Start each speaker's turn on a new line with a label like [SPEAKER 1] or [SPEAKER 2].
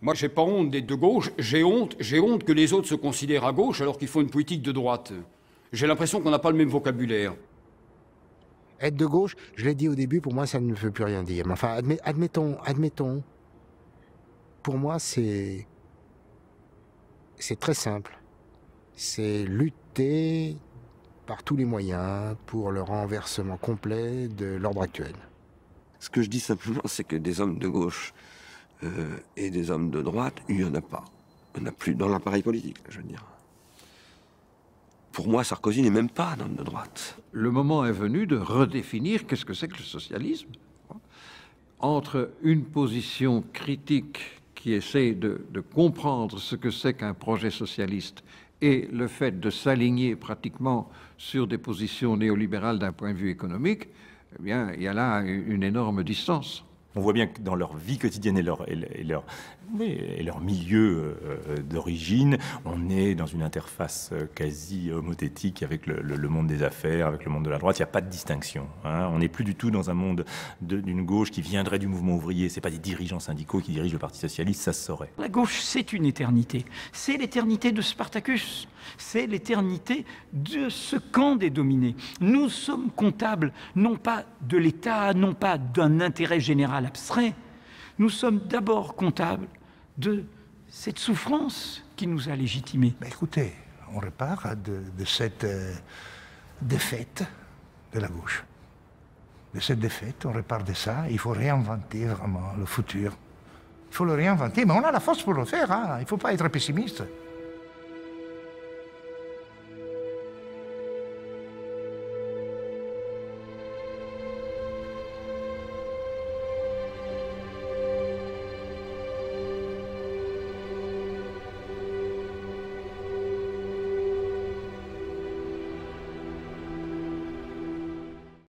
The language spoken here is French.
[SPEAKER 1] Moi, j'ai pas honte d'être de gauche, j'ai honte, j'ai honte que les autres se considèrent à gauche alors qu'il faut une politique de droite. J'ai l'impression qu'on n'a pas le même vocabulaire.
[SPEAKER 2] Être de gauche, je l'ai dit au début, pour moi, ça ne veut plus rien dire. Mais enfin, admettons, admettons. Pour moi, c'est. C'est très simple. C'est lutter par tous les moyens pour le renversement complet de l'ordre actuel.
[SPEAKER 3] Ce que je dis simplement, c'est que des hommes de gauche euh, et des hommes de droite, il n'y en a pas. Il n'y en a plus dans l'appareil politique, je veux dire. Pour moi, Sarkozy n'est même pas un homme de droite. Le moment est venu de redéfinir qu'est-ce que c'est que le socialisme. Entre une position critique qui essaie de, de comprendre ce que c'est qu'un projet socialiste et le fait de s'aligner pratiquement sur des positions néolibérales d'un point de vue économique, eh bien, il y a là une
[SPEAKER 4] énorme distance. On voit bien que dans leur vie quotidienne et leur, leur, leur milieu euh, euh, d'origine, on est dans une interface euh, quasi homothétique avec le, monde des affaires, avec le monde de la droite. Il n'y a pas de distinction. Hein. On n'est plus du tout dans un monde d'une gauche qui viendrait du mouvement ouvrier. Ce pas des dirigeants syndicaux qui dirigent le Parti socialiste, ça se saurait.
[SPEAKER 5] La gauche, c'est une éternité. C'est l'éternité de Spartacus. C'est l'éternité de ce camp des dominés. Nous sommes comptables non pas de l'État, non pas d'un intérêt général abstrait. Nous sommes d'abord comptables de cette souffrance qui nous a légitimés. Ben, écoutez,
[SPEAKER 6] on repart de, de cette euh, défaite de la gauche. De cette défaite, on repart de ça. Il faut réinventer vraiment le futur. Il faut le réinventer, mais on a la force pour le faire. Hein. Il ne faut pas être pessimiste.